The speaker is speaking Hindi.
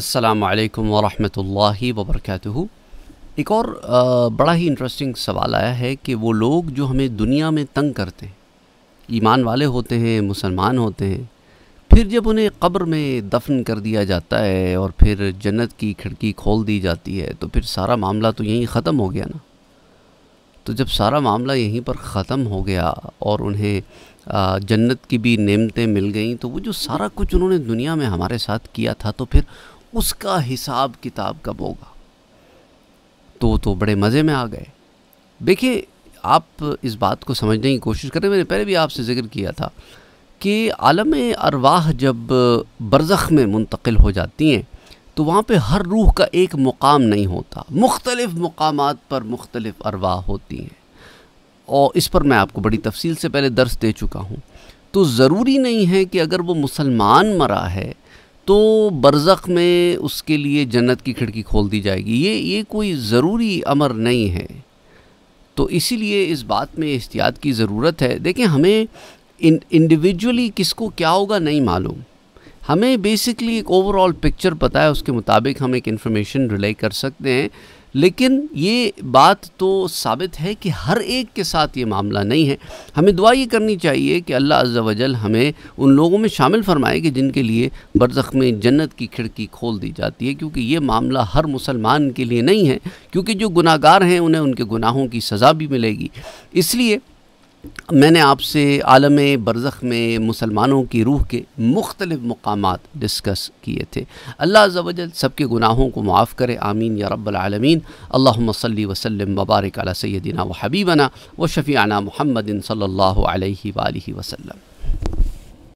असलकम वरहमल वबरक एक और बड़ा ही इंटरेस्टिंग सवाल आया है कि वो लोग जो हमें दुनिया में तंग करते हैं ईमान वाले होते हैं मुसलमान होते हैं फिर जब उन्हें कब्र में दफन कर दिया जाता है और फिर जन्नत की खिड़की खोल दी जाती है तो फिर सारा मामला तो यहीं ख़त्म हो गया ना तो जब सारा मामला यहीं पर ख़त्म हो गया और उन्हें जन्नत की भी नेमतें मिल गईं तो वो जो सारा कुछ उन्होंने दुनिया में हमारे साथ किया था तो फिर उसका हिसाब किताब कब होगा तो तो बड़े मज़े में आ गए देखिए आप इस बात को समझने की कोशिश करें मैंने पहले भी आपसे जिक्र किया था कि आलम अरवाह जब बरज़ख़ में मुंतकिल हो जाती हैं तो वहाँ पे हर रूह का एक मुकाम नहीं होता मुख्तलिफ़ मकाम पर मुख्तलिफ़ अरवाह होती हैं और इस पर मैं आपको बड़ी तफसील से पहले दर्स दे चुका हूँ तो ज़रूरी नहीं है कि अगर वो मुसलमान मरा है तो बरज़ में उसके लिए जन्नत की खिड़की खोल दी जाएगी ये ये कोई ज़रूरी अमर नहीं है तो इसीलिए इस बात में एहतियात की ज़रूरत है देखें हमें इंडिविजुअली किसको क्या होगा नहीं मालूम हमें बेसिकली एक ओवरऑल पिक्चर पता है उसके मुताबिक हम एक इन्फॉर्मेशन रिले कर सकते हैं लेकिन ये बात तो साबित है कि हर एक के साथ ये मामला नहीं है हमें दुआ ये करनी चाहिए कि अल्लाह अज़्ज़ा वजल हमें उन लोगों में शामिल फरमाए कि जिनके लिए बरसख में जन्नत की खिड़की खोल दी जाती है क्योंकि ये मामला हर मुसलमान के लिए नहीं है क्योंकि जो गुनागार हैं उन्हें उनके गुनाहों की सज़ा भी मिलेगी इसलिए मैंने आपसे आलम बरज़ में मुसलमानों की रूह के मुख्तलिफ़ मकाम डिस्कस किए थे अल्लाह अजल सबके गुनाहों को माफ़ करे आमीन या रबालमीन अल्लासल वसलम वबारिक सैदिना व हबीबना व शफ़ीना महमदिन सल्ला वसम